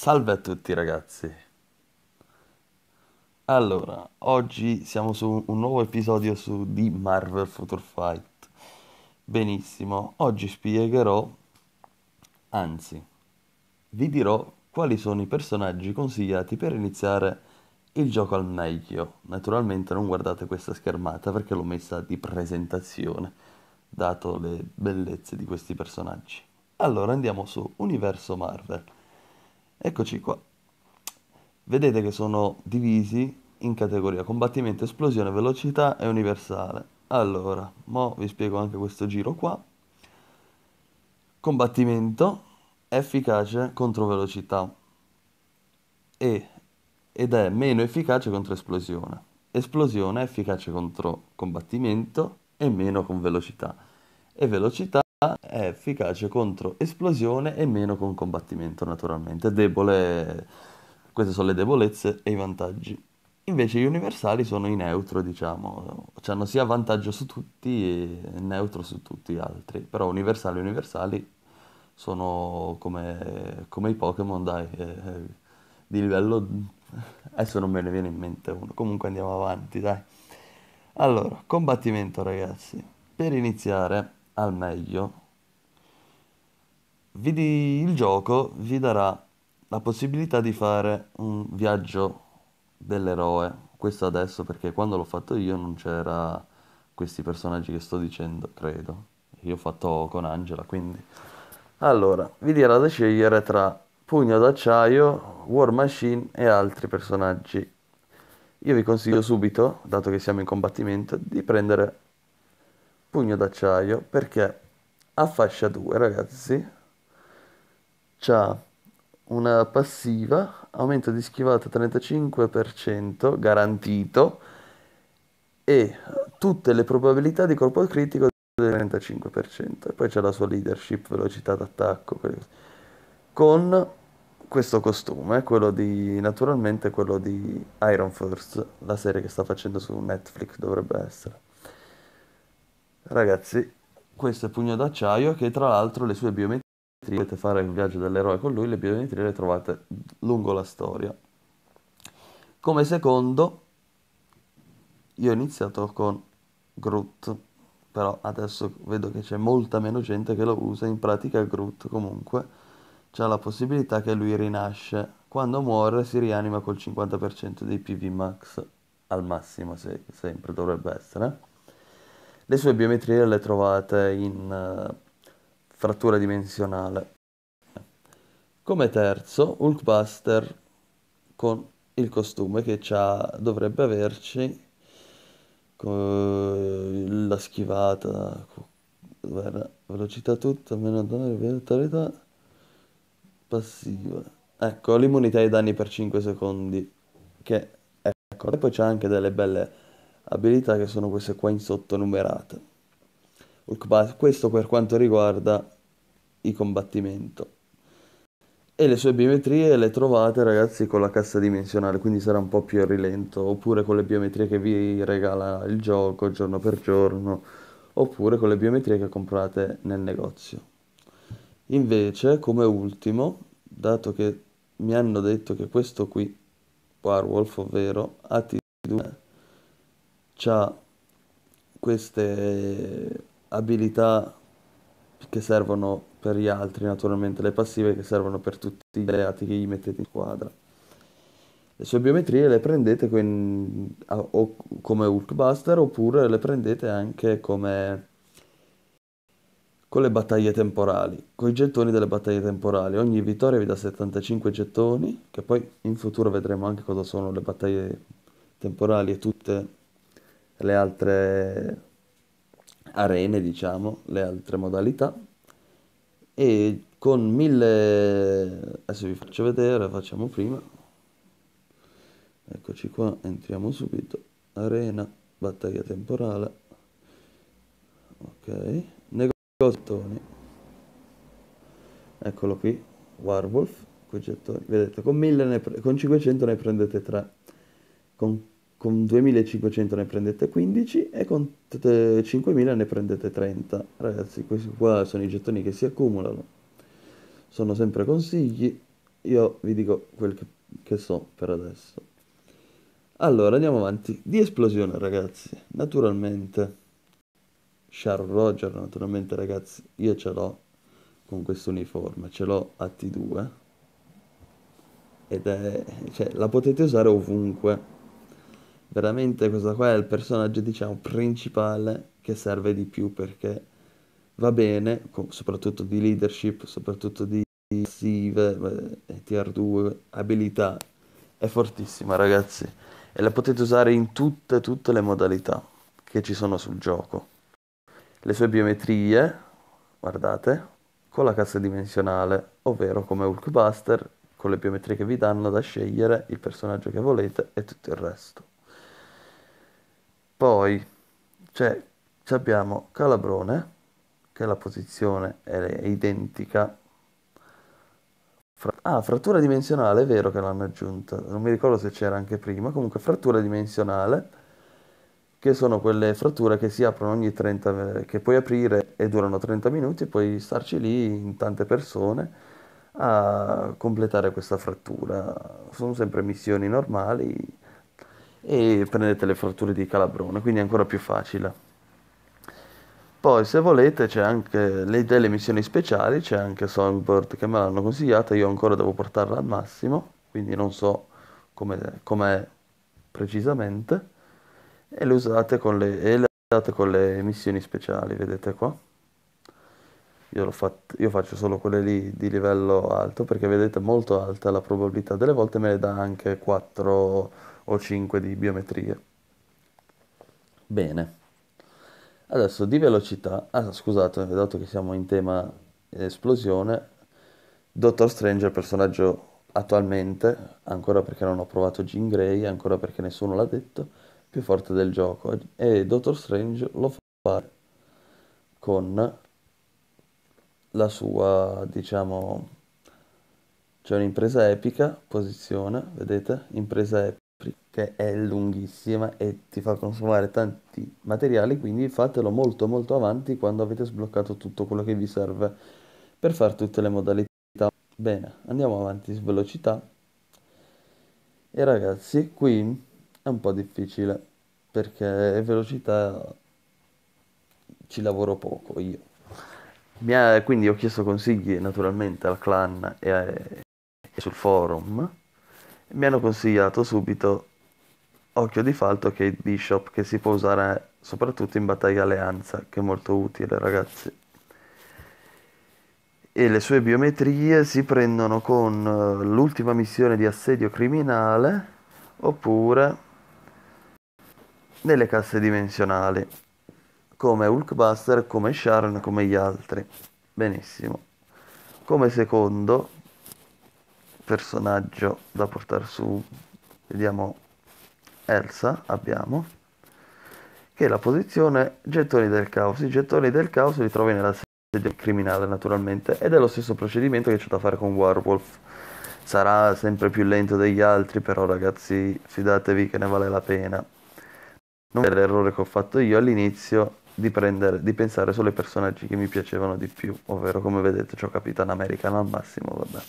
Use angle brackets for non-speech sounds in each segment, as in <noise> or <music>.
Salve a tutti ragazzi. Allora, oggi siamo su un nuovo episodio su di Marvel Future Fight. Benissimo, oggi spiegherò, anzi, vi dirò quali sono i personaggi consigliati per iniziare il gioco al meglio. Naturalmente non guardate questa schermata perché l'ho messa di presentazione, dato le bellezze di questi personaggi. Allora andiamo su Universo Marvel Eccoci qua. Vedete che sono divisi in categoria combattimento, esplosione, velocità e universale. Allora, mo vi spiego anche questo giro qua. Combattimento, efficace contro velocità e, ed è meno efficace contro esplosione. Esplosione è efficace contro combattimento e meno con velocità. E velocità è efficace contro esplosione e meno con combattimento naturalmente. debole, queste sono le debolezze e i vantaggi. Invece gli universali sono i neutro, diciamo, C hanno sia vantaggio su tutti e neutro su tutti gli altri, però universali e universali sono come, come i Pokémon, dai, eh, eh, di livello... <laughs> Adesso non me ne viene in mente uno, comunque andiamo avanti, dai. Allora, combattimento ragazzi, per iniziare al meglio vi, il gioco vi darà la possibilità di fare un viaggio dell'eroe. Questo adesso perché quando l'ho fatto io non c'era questi personaggi che sto dicendo, credo. Io ho fatto con Angela, quindi... Allora, vi dirà da scegliere tra Pugno d'acciaio, War Machine e altri personaggi. Io vi consiglio subito, dato che siamo in combattimento, di prendere Pugno d'acciaio perché a fascia 2, ragazzi, ha una passiva, aumento di schivata 35%, garantito, e tutte le probabilità di colpo critico del 35%. E poi c'è la sua leadership, velocità d'attacco, con questo costume, quello di naturalmente quello di Iron First, la serie che sta facendo su Netflix dovrebbe essere. Ragazzi, questo è Pugno d'acciaio che tra l'altro le sue biometrie se volete fare il viaggio dell'eroe con lui, le biometrie le trovate lungo la storia. Come secondo, io ho iniziato con Groot, però adesso vedo che c'è molta meno gente che lo usa, in pratica Groot comunque c'è la possibilità che lui rinasce, quando muore si rianima col 50% dei PV max al massimo, se, sempre dovrebbe essere. Le sue biometrie le trovate in uh, frattura dimensionale. Come terzo, Hulkbuster con il costume che dovrebbe averci con la schivata, guarda, velocità tutta, meno danno di vitalità passiva. Ecco, l'immunità ai danni per 5 secondi, che ecco. E poi c'è anche delle belle abilità che sono queste qua in sotto numerate questo per quanto riguarda il combattimento. E le sue biometrie le trovate ragazzi con la cassa dimensionale, quindi sarà un po' più a rilento, oppure con le biometrie che vi regala il gioco giorno per giorno, oppure con le biometrie che comprate nel negozio. Invece, come ultimo, dato che mi hanno detto che questo qui, Warwolf, ovvero AT2, ha queste abilità che servono per gli altri, naturalmente le passive che servono per tutti i alleati che gli mettete in squadra. Le sue biometrie le prendete con, o come Hulkbuster oppure le prendete anche come con le battaglie temporali, con i gettoni delle battaglie temporali. Ogni vittoria vi dà 75 gettoni, che poi in futuro vedremo anche cosa sono le battaglie temporali e tutte le altre arene, diciamo, le altre modalità. E con mille... adesso vi faccio vedere, facciamo prima. Eccoci qua, entriamo subito. Arena, battaglia temporale. Ok, negoziazioni. Eccolo qui, Warwolf, qui gettoni. Vedete, con, 1000 ne pre- con 500 ne prendete 3. Con con 2500 ne prendete 15 e con 5000 ne prendete 30 ragazzi questi qua sono i gettoni che si accumulano sono sempre consigli io vi dico quel che, che so per adesso allora andiamo avanti di esplosione ragazzi naturalmente Sharon Roger naturalmente ragazzi io ce l'ho con questo uniforme ce l'ho a T2 ed è cioè la potete usare ovunque veramente questo qua è il personaggio diciamo principale che serve di più perché va bene, soprattutto di leadership, soprattutto di passive, eh, eh, tier 2 abilità, è fortissima ragazzi e la potete usare in tutte, tutte le modalità che ci sono sul gioco. Le sue biometrie, guardate, con la cassa dimensionale, ovvero come Hulkbuster, con le biometrie che vi danno da scegliere il personaggio che volete e tutto il resto. Poi cioè, abbiamo Calabrone, che la posizione è identica. Fra... Ah, frattura dimensionale, è vero che l'hanno aggiunta, non mi ricordo se c'era anche prima, comunque frattura dimensionale, che sono quelle fratture che si aprono ogni 30, che puoi aprire e durano 30 minuti, e puoi starci lì in tante persone a completare questa frattura. Sono sempre missioni normali, e prendete le fratture di calabrone, quindi è ancora più facile. Poi se volete c'è anche le, delle missioni speciali, c'è anche Songbird che me l'hanno consigliata, io ancora devo portarla al massimo, quindi non so come, com'è precisamente, e le usate con le, e le usate con le missioni speciali, vedete qua. Io, fatto, io, faccio solo quelle lì di livello alto perché vedete molto alta la probabilità, delle volte me le dà anche 4 o 5 di biometrie. Bene. Adesso di velocità, ah, scusate, dato che siamo in tema esplosione, Doctor Strange è il personaggio attualmente, ancora perché non ho provato Jean Grey, ancora perché nessuno l'ha detto, più forte del gioco e Doctor Strange lo fa fare con la sua, diciamo, c'è cioè un'impresa epica, posizione, vedete? Impresa epica perché è lunghissima e ti fa consumare tanti materiali, quindi fatelo molto molto avanti quando avete sbloccato tutto quello che vi serve per fare tutte le modalità. Bene, andiamo avanti su velocità. E ragazzi, qui è un po' difficile perché velocità ci lavoro poco io. Ha, quindi ho chiesto consigli naturalmente al clan e, a, e sul forum mi hanno consigliato subito Occhio di Falto che è Bishop che si può usare soprattutto in battaglia alleanza che è molto utile ragazzi e le sue biometrie si prendono con eh, l'ultima missione di assedio criminale oppure nelle casse dimensionali come Hulkbuster, come Sharon, come gli altri benissimo come secondo personaggio da portare su, vediamo Elsa, abbiamo, che è la posizione gettoni del caos. I gettoni del caos li trovi nella del criminale naturalmente ed è lo stesso procedimento che c'è da fare con Warwolf. Sarà sempre più lento degli altri, però ragazzi fidatevi che ne vale la pena. Non è l'errore che ho fatto io all'inizio di, prendere, di pensare solo ai personaggi che mi piacevano di più, ovvero come vedete ho Capitan American al massimo, vabbè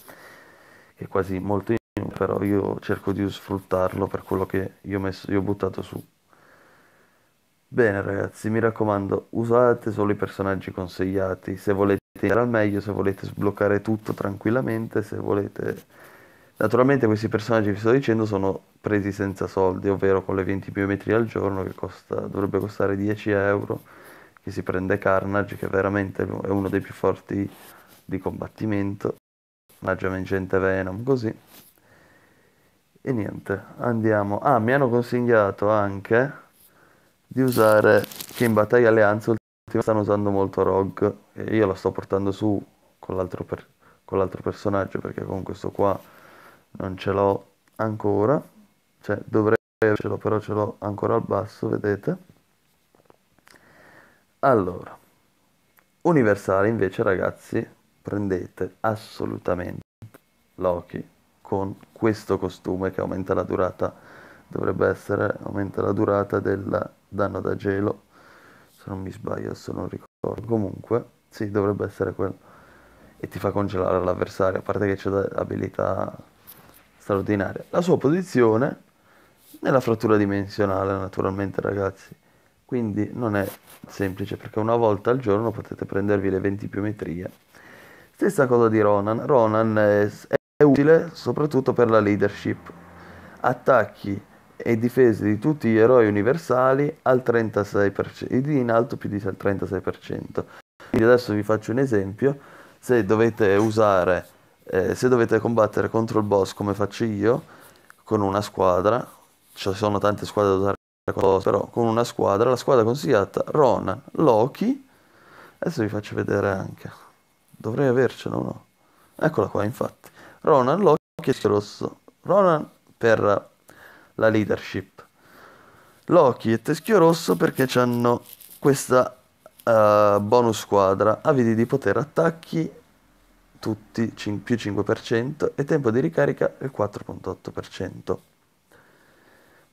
è quasi molto inutile, però io cerco di sfruttarlo per quello che io ho, messo, io ho buttato su. Bene ragazzi, mi raccomando, usate solo i personaggi consigliati, se volete andare al meglio, se volete sbloccare tutto tranquillamente, se volete... Naturalmente questi personaggi che vi sto dicendo sono presi senza soldi, ovvero con le 20 biometrie al giorno che costa, dovrebbe costare 10 euro, che si prende Carnage che veramente è uno dei più forti di combattimento. Magia vincente Venom, così. E niente, andiamo. Ah, mi hanno consigliato anche di usare che in battaglia alleanza ultimamente stanno usando molto Rogue e io la sto portando su con l'altro, per, con l'altro personaggio perché con questo qua non ce l'ho ancora. Cioè, dovrei avercelo, però ce l'ho ancora al basso, vedete. Allora, Universale invece, ragazzi, prendete assolutamente Loki con questo costume che aumenta la durata, dovrebbe essere, aumenta la durata del danno da gelo, se non mi sbaglio, se non ricordo. Comunque, sì, dovrebbe essere quello. E ti fa congelare l'avversario, a parte che c'è abilità straordinaria. La sua posizione nella frattura dimensionale, naturalmente, ragazzi. Quindi non è semplice perché una volta al giorno potete prendervi le 20 biometrie Stessa cosa di Ronan, Ronan è utile soprattutto per la leadership. Attacchi e difese di tutti gli eroi universali al 36%, in alto più di al 36%. Quindi adesso vi faccio un esempio, se dovete usare, eh, se dovete combattere contro il boss come faccio io, con una squadra, ci sono tante squadre da usare però con una squadra, la squadra consigliata Ronan, Loki, adesso vi faccio vedere anche. Dovrei avercela o no? Eccola qua, infatti. Ronan, Loki e Rosso. Ronan per la leadership. Loki e Teschio Rosso perché hanno questa uh, bonus squadra, avidi di potere attacchi tutti cin- più 5% e tempo di ricarica il 4.8%.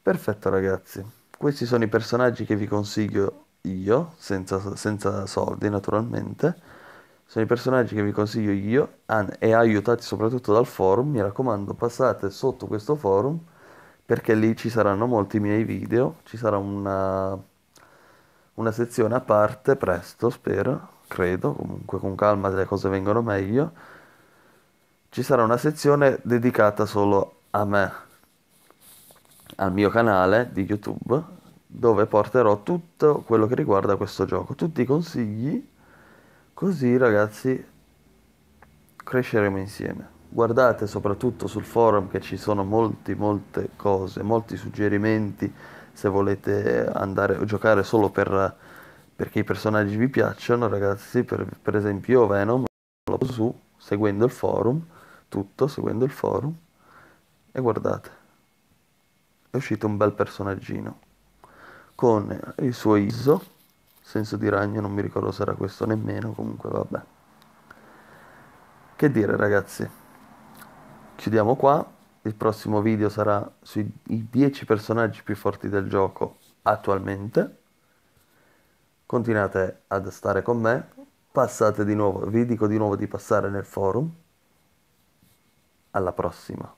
Perfetto ragazzi, questi sono i personaggi che vi consiglio io, senza, senza soldi naturalmente. Sono i personaggi che vi consiglio io an- e aiutati soprattutto dal forum. Mi raccomando, passate sotto questo forum perché lì ci saranno molti miei video, ci sarà una, una sezione a parte presto, spero, credo, comunque con calma le cose vengono meglio. Ci sarà una sezione dedicata solo a me, al mio canale di YouTube, dove porterò tutto quello che riguarda questo gioco, tutti i consigli Così ragazzi cresceremo insieme. Guardate soprattutto sul forum che ci sono molti, molte cose, molti suggerimenti se volete andare a giocare solo per, perché i personaggi vi piacciono, ragazzi, per, per esempio Venom lo su seguendo il forum, tutto seguendo il forum e guardate, è uscito un bel personaggino con il suo ISO senso di ragno, non mi ricordo se era questo nemmeno, comunque vabbè. Che dire ragazzi, chiudiamo qua, il prossimo video sarà sui 10 personaggi più forti del gioco attualmente. Continuate ad stare con me, passate di nuovo, vi dico di nuovo di passare nel forum. Alla prossima.